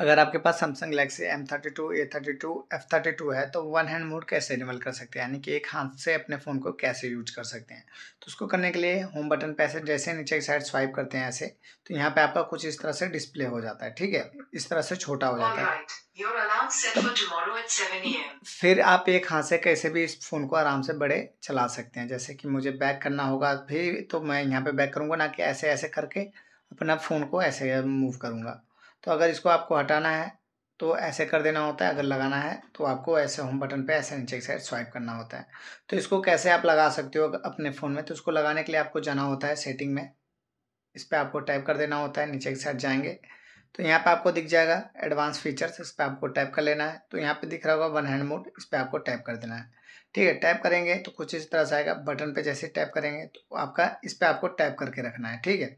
अगर आपके पास Samsung Galaxy M thirty two A thirty two F thirty two है तो वन हैंड मोड कैसे इनेबल कर सकते हैं यानी कि एक हाथ से अपने फ़ोन को कैसे यूज कर सकते हैं तो उसको करने के लिए होम बटन पैसे जैसे नीचे की साइड स्वाइप करते हैं ऐसे तो यहाँ पे आपका कुछ इस तरह से डिस्प्ले हो जाता है ठीक है इस तरह से छोटा हो जाता है फिर आप एक हाथ से कैसे भी इस फ़ोन को आराम से बड़े चला सकते हैं जैसे कि मुझे बैक करना होगा भी तो मैं यहाँ पे बैक करूँगा ना कि ऐसे ऐसे करके अपना फ़ोन को ऐसे मूव करूँगा तो अगर इसको आपको हटाना है तो ऐसे कर देना होता है अगर लगाना है तो आपको ऐसे होम बटन पे ऐसे नीचे की साइड स्वाइप करना होता है तो इसको कैसे आप लगा सकते हो अपने फ़ोन में तो इसको लगाने के लिए आपको जाना होता है सेटिंग में इस पर आपको टाइप कर देना होता है नीचे की साइड जाएंगे तो यहाँ पे आपको दिख जाएगा एडवांस फीचर्स इस पर आपको टाइप कर लेना है तो यहाँ पर दिख रहा होगा वन हैंड मोड इस पर आपको टाइप कर देना है ठीक है टाइप करेंगे तो कुछ इस तरह से आएगा बटन पर जैसे टाइप करेंगे तो आपका इस पर आपको टाइप करके रखना है ठीक है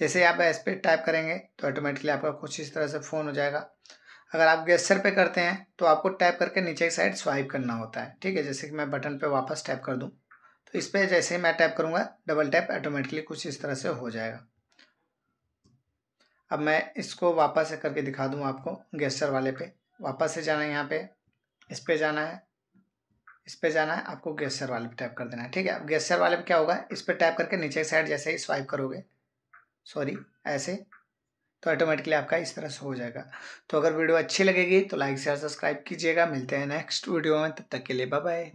जैसे आप एस पे टाइप करेंगे तो ऑटोमेटिकली आपका कुछ इस तरह से फ़ोन हो जाएगा अगर आप गेस्टर पे करते हैं तो आपको टाइप करके नीचे की साइड स्वाइप करना होता है ठीक है जैसे कि मैं बटन पे वापस टैप कर दूं तो इस पर जैसे ही मैं टैप करूंगा डबल टैप ऑटोमेटिकली कुछ इस तरह से हो जाएगा अब मैं इसको वापस से करके दिखा दूँ आपको गेस्टर वाले पे वापस से जाना है यहाँ पे इस पर जाना है इस पर जाना है आपको गेस्टर वाले पर टैप कर देना है ठीक है अब गेस्टर वाले पर क्या होगा इस पर टैप करके नीचे की साइड जैसे ही स्वाइप करोगे सॉरी ऐसे तो ऑटोमेटिकली आपका इस तरह से हो जाएगा तो अगर वीडियो अच्छी लगेगी तो लाइक शेयर सब्सक्राइब कीजिएगा मिलते हैं नेक्स्ट वीडियो में तब तक के लिए बाय बाय